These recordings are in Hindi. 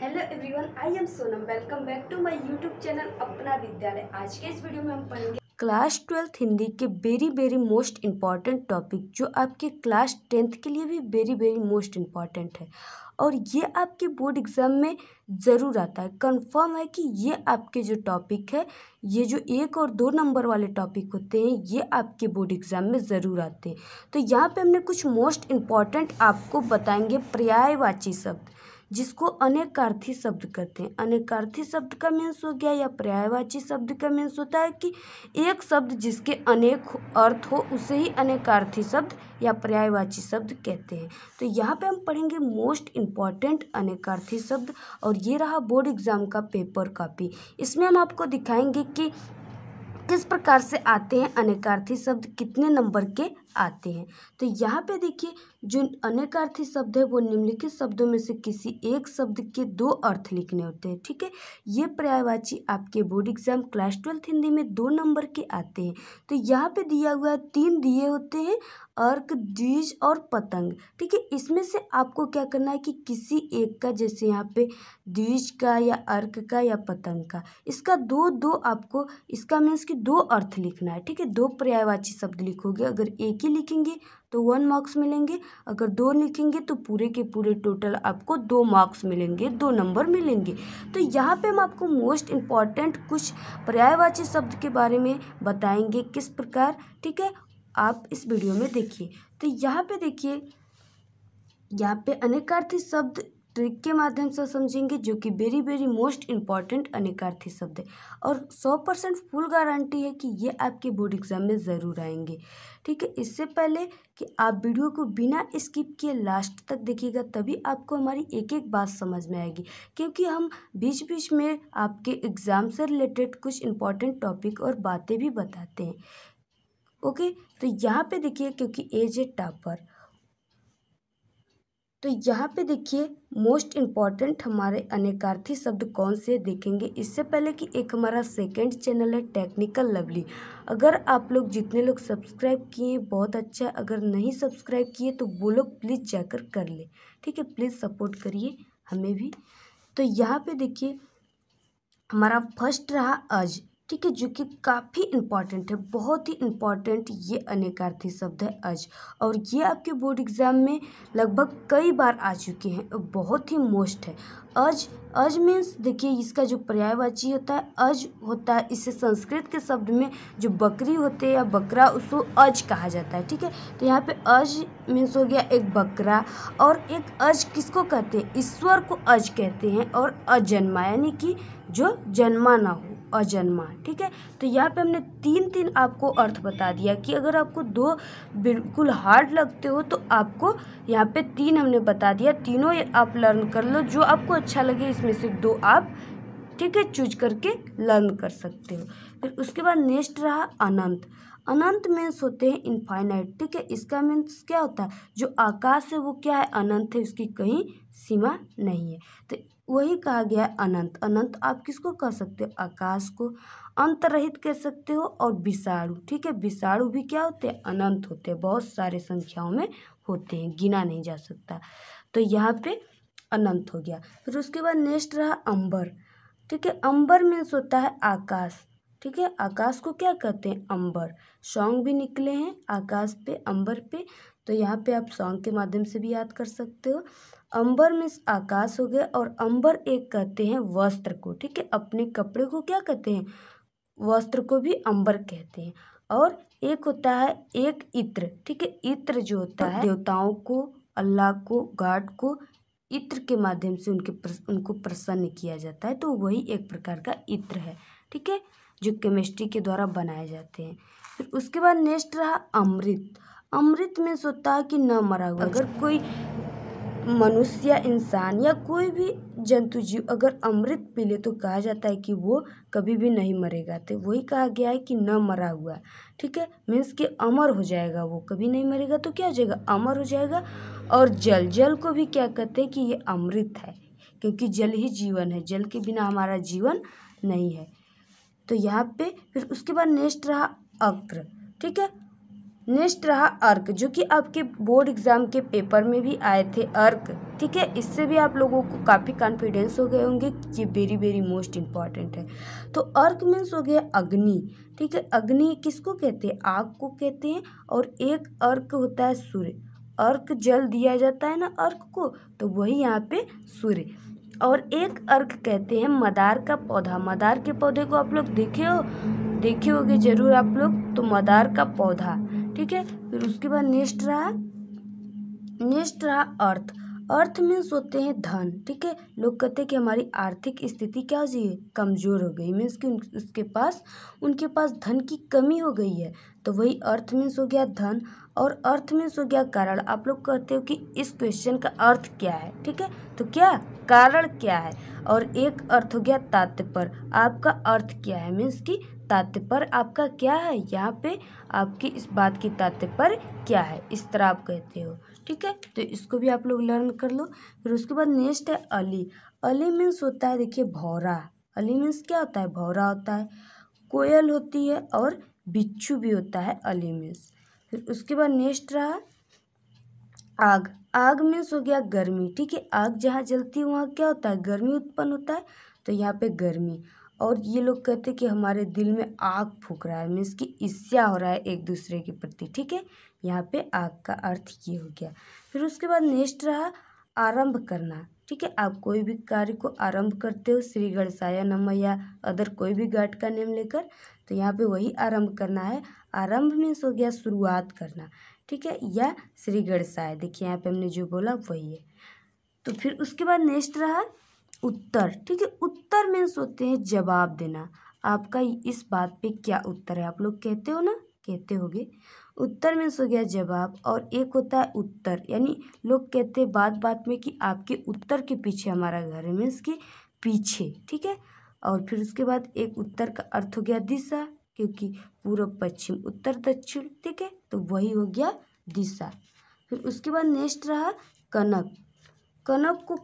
hello everyone I am Sonam welcome back to my YouTube channel Apna Vidyalaya आज के इस वीडियो में हम पढ़ेंगे क्लास ट्वेल्थ हिंदी के very very most important topic जो आपके क्लास टेंथ के लिए भी वेरी वेरी मोस्ट इम्पॉर्टेंट है और ये आपके बोर्ड एग्ज़ाम में ज़रूर आता है कंफर्म है कि ये आपके जो टॉपिक है ये जो एक और दो नंबर वाले टॉपिक होते हैं ये आपके बोर्ड एग्ज़ाम में ज़रूर आते हैं तो यहाँ पे हमने कुछ मोस्ट इम्पॉर्टेंट आपको बताएंगे पर्यायवाची शब्द जिसको अनेकार्थी शब्द कहते हैं अनेकार्थी शब्द का मीन्स हो गया या पर्यायवाची शब्द का मीन्स होता है कि एक शब्द जिसके अनेक अर्थ हो उसे ही अनेकार्थी शब्द या पर्यायवाची शब्द कहते हैं तो यहाँ पे हम पढ़ेंगे मोस्ट इम्पॉर्टेंट अनेकार्थी शब्द और ये रहा बोर्ड एग्ज़ाम का पेपर कॉपी इसमें हम आपको दिखाएंगे कि किस प्रकार से आते हैं अनेकार्थी शब्द कितने नंबर के आते हैं तो यहाँ पे देखिए जो अनेकार्थी शब्द है वो निम्नलिखित शब्दों में से किसी एक शब्द के दो अर्थ लिखने होते हैं ठीक है ये पर्यायवाची आपके board exam class twelfth Hindi में दो नंबर के आते हैं तो यहाँ पे दिया हुआ है तीन दिए होते हैं अर्क द्विज और पतंग ठीक है इसमें से आपको क्या करना है कि किसी एक का जैसे यहाँ पे द्विज का या अर्क का या पतंग का इसका दो दो आपको इसका मीन्स कि दो अर्थ लिखना है ठीक है दो पर्यायवाची शब्द लिखोगे अगर एक ही लिखेंगे तो वन मार्क्स मिलेंगे अगर दो लिखेंगे तो पूरे के पूरे टोटल आपको दो मार्क्स मिलेंगे दो नंबर मिलेंगे तो यहाँ पे हम आपको मोस्ट इम्पॉर्टेंट कुछ पर्यायवाची शब्द के बारे में बताएंगे किस प्रकार ठीक है आप इस वीडियो में देखिए तो यहाँ पे देखिए यहाँ पे अनेकार्थी शब्द ट्रिक के माध्यम से समझेंगे जो कि वेरी वेरी मोस्ट इम्पॉर्टेंट अनेकार्थी शब्द है और सौ परसेंट फुल गारंटी है कि ये आपके बोर्ड एग्जाम में ज़रूर आएंगे ठीक है इससे पहले कि आप वीडियो को बिना स्किप किए लास्ट तक देखिएगा तभी आपको हमारी एक एक बात समझ में आएगी क्योंकि हम बीच बीच में आपके एग्ज़ाम से रिलेटेड कुछ इम्पॉर्टेंट टॉपिक और बातें भी बताते हैं ओके तो यहाँ पर देखिए क्योंकि एज ए टॉपर तो यहाँ पे देखिए मोस्ट इम्पॉर्टेंट हमारे अनेकार्थी शब्द कौन से देखेंगे इससे पहले कि एक हमारा सेकंड चैनल है टेक्निकल लवली अगर आप लोग जितने लोग सब्सक्राइब किए बहुत अच्छा है अगर नहीं सब्सक्राइब किए तो वो लोग प्लीज़ जाकर कर लें ठीक है प्लीज़ सपोर्ट करिए हमें भी तो यहाँ पे देखिए हमारा फर्स्ट रहा अज ठीक है जो कि काफ़ी इम्पॉर्टेंट है बहुत ही इम्पॉर्टेंट ये अनेकार्थी शब्द है अज और ये आपके बोर्ड एग्ज़ाम में लगभग कई बार आ चुके हैं बहुत ही मोस्ट है अज अज मीन्स देखिए इसका जो पर्यायवाची होता है अज होता है इसे संस्कृत के शब्द में जो बकरी होते हैं या बकरा उसको अज कहा जाता है ठीक है तो यहाँ पे अज मीन्स हो गया एक बकरा और एक अज किसको कहते हैं ईश्वर को अज कहते हैं और अजन्मा यानी कि जो जन्मा ना हो अजन्मा ठीक है तो यहाँ पे हमने तीन तीन आपको अर्थ बता दिया कि अगर आपको दो बिल्कुल हार्ड लगते हो तो आपको यहाँ पे तीन हमने बता दिया तीनों आप लर्न कर लो जो आपको अच्छा लगे इसमें से दो आप ठीक है चूज करके लर्न कर सकते हो फिर उसके बाद नेक्स्ट रहा अनंत अनंत मीन्स होते हैं इनफाइनाइट ठीक है इसका मीन्स क्या होता है जो आकाश है वो क्या है अनंत है उसकी कहीं सीमा नहीं है तो वही कहा गया है अनंत अनंत आप किसको कह सकते हो आकाश को अंतरहित कह सकते हो और विषाणु ठीक है विषाणु भी क्या होते हैं अनंत होते हैं बहुत सारे संख्याओं में होते हैं गिना नहीं जा सकता तो यहाँ पे अनंत हो गया फिर उसके बाद नेक्स्ट रहा अंबर ठीक है अंबर मीन्स होता है आकाश ठीक है आकाश को क्या कहते हैं अंबर सॉन्ग भी निकले हैं आकाश पे अंबर पे तो यहाँ पे आप सॉन्ग के माध्यम से भी याद कर सकते हो अंबर मीन्स आकाश हो गया और अंबर एक कहते हैं वस्त्र को ठीक है अपने कपड़े को क्या कहते हैं वस्त्र को भी अंबर कहते हैं और एक होता है एक इत्र ठीक है इत्र जो होता है देवताओं को अल्लाह को गाड को इत्र के माध्यम से उनके प्रस, उनको प्रसन्न किया जाता है तो वही एक प्रकार का इत्र है ठीक है जो केमिस्ट्री के द्वारा बनाए जाते हैं फिर उसके बाद नेक्स्ट रहा अमृत अमृत में सोता है कि न मरा हुआ अगर कोई मनुष्य इंसान या कोई भी जंतु जीव अगर अमृत पी ले तो कहा जाता है कि वो कभी भी नहीं मरेगा तो वही कहा गया है कि न मरा हुआ ठीक है मीन्स कि अमर हो जाएगा वो कभी नहीं मरेगा तो क्या हो जाएगा अमर हो जाएगा और जल जल को भी क्या कहते हैं कि ये अमृत है क्योंकि जल ही जीवन है जल के बिना हमारा जीवन नहीं है तो यहाँ पे फिर उसके बाद नेक्स्ट रहा अग्र ठीक है नेक्स्ट रहा अर्क जो कि आपके बोर्ड एग्ज़ाम के पेपर में भी आए थे अर्क ठीक है इससे भी आप लोगों को काफ़ी कॉन्फिडेंस हो गए होंगे कि ये वेरी वेरी मोस्ट इम्पॉर्टेंट है तो अर्क मीन्स हो गया अग्नि ठीक है अग्नि किसको कहते हैं आग को कहते हैं और एक अर्क होता है सूर्य अर्क जल दिया जाता है ना अर्क को तो वही यहाँ पे सूर्य और एक अर्क कहते हैं मदार का पौधा मदार के पौधे को आप लोग देखे हो देखे होगे जरूर आप लोग तो मदार का पौधा ठीक है फिर उसके बाद नेक्स्ट रहा नेक्स्ट रहा अर्थ अर्थ मीन्स होते हैं धन ठीक है लोग कहते हैं कि हमारी आर्थिक स्थिति क्या हो जी कमज़ोर हो गई मीन्स कि उसके पास उनके पास धन की कमी हो गई है तो वही अर्थ मीन्स हो गया धन और अर्थ मीन्स हो गया कारण आप लोग कहते हो कि इस क्वेश्चन का अर्थ क्या है ठीक है तो क्या कारण क्या है और एक अर्थ हो गया तात्पर्य आपका अर्थ क्या है मीन्स कि तात्पर्य आपका क्या है यहाँ पे आपकी इस बात की तात्पर क्या है इस तरह आप कहते हो ठीक है तो इसको भी आप लोग लर्न कर लो फिर उसके बाद नेक्स्ट है अली अली मीन्स होता है देखिए भौरा अली मीन्स क्या होता है भौरा होता है कोयल होती है और बिच्छू भी होता है अली मीन्स फिर उसके बाद नेक्स्ट रहा आग आग मीन्स हो गया गर्मी ठीक है आग जहाँ जलती है वहाँ क्या होता है गर्मी उत्पन्न होता है तो यहाँ पे गर्मी और ये लोग कहते हैं कि हमारे दिल में आग फूक रहा है मीन्स कि ईर्ष्या हो रहा है एक दूसरे के प्रति ठीक है यहाँ पे आग का अर्थ ये हो गया फिर उसके बाद नेक्स्ट रहा आरंभ करना ठीक है आप कोई भी कार्य को आरंभ करते हो श्री गणसाया नम या अदर कोई भी घाट का नेम लेकर तो यहाँ पे वही आरंभ करना है आरंभ मीन्स हो गया शुरुआत करना ठीक है या श्री गणसाय देखिए यहाँ पे हमने जो बोला वही है तो फिर उसके बाद नेक्स्ट रहा उत्तर ठीक है उत्तर मीन्स होते हैं जवाब देना आपका इस बात पे क्या उत्तर है आप लोग कहते हो ना कहते होगे उत्तर मीन्स हो गया जवाब और एक होता है उत्तर यानी लोग कहते हैं बात बात में कि आपके उत्तर के पीछे हमारा घर है मीन्स कि पीछे ठीक है और फिर उसके बाद एक उत्तर का अर्थ हो गया दिशा क्योंकि पूर्व पश्चिम उत्तर दक्षिण ठीक है तो वही हो गया दिशा फिर उसके बाद नेक्स्ट रहा कनक कनक को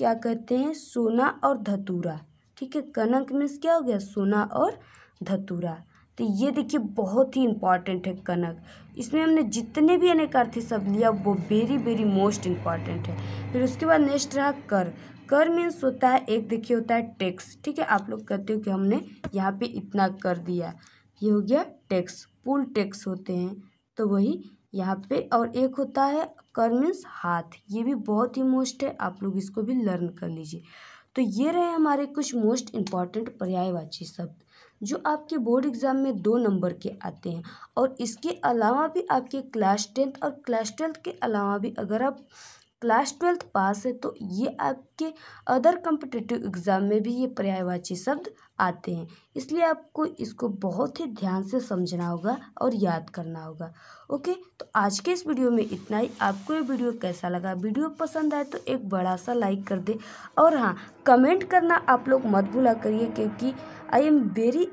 क्या कहते हैं सोना और धतूरा ठीक है कनक मीन्स क्या हो गया सोना और धतूरा तो ये देखिए बहुत ही इम्पॉर्टेंट है कनक इसमें हमने जितने भी अनेकार्थी सब लिया वो वेरी वेरी मोस्ट इम्पॉर्टेंट है फिर उसके बाद नेक्स्ट रहा कर कर मीन्स होता है एक देखिए होता है टैक्स ठीक है आप लोग कहते हो कि हमने यहाँ पे इतना कर दिया ये हो गया टैक्स पुल टैक्स होते हैं तो वही यहाँ पे और एक होता है कर मीन्स हाथ ये भी बहुत ही मोस्ट है आप लोग इसको भी लर्न कर लीजिए तो ये रहे हमारे कुछ मोस्ट इम्पॉर्टेंट पर्यायवाची शब्द जो आपके बोर्ड एग्ज़ाम में दो नंबर के आते हैं और इसके अलावा भी आपके क्लास टेंथ और क्लास ट्वेल्थ के अलावा भी अगर आप क्लास ट्वेल्थ पास है तो ये आपके अदर कम्पिटेटिव एग्ज़ाम में भी ये पर्यायवाची शब्द आते हैं इसलिए आपको इसको बहुत ही ध्यान से समझना होगा और याद करना होगा ओके तो आज के इस वीडियो में इतना ही आपको ये वीडियो कैसा लगा वीडियो पसंद आए तो एक बड़ा सा लाइक कर दे और हाँ कमेंट करना आप लोग मत भूला करिए क्योंकि आई एम वेरी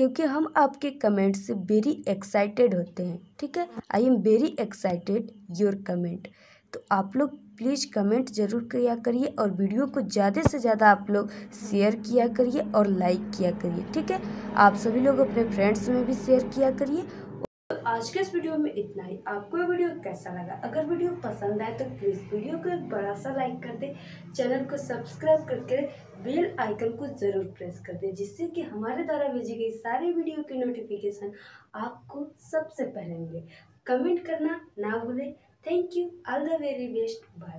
क्योंकि हम आपके कमेंट से वेरी एक्साइटेड होते हैं ठीक है I am very excited your comment तो आप लोग प्लीज़ कमेंट जरूर किया करिए और वीडियो को ज़्यादा से ज़्यादा आप लोग शेयर किया करिए और लाइक किया करिए ठीक है आप सभी लोग अपने फ्रेंड्स में भी शेयर किया करिए तो आज के इस वीडियो में इतना ही आपको ये वीडियो कैसा लगा अगर वीडियो पसंद आए तो प्लीज़ वीडियो को एक बड़ा सा लाइक कर दे चैनल को सब्सक्राइब करके बेल आइकन को ज़रूर प्रेस कर दे जिससे कि हमारे द्वारा भेजी गई सारी वीडियो की नोटिफिकेशन आपको सबसे पहले मिले कमेंट करना ना भूलें thank you all the very best bye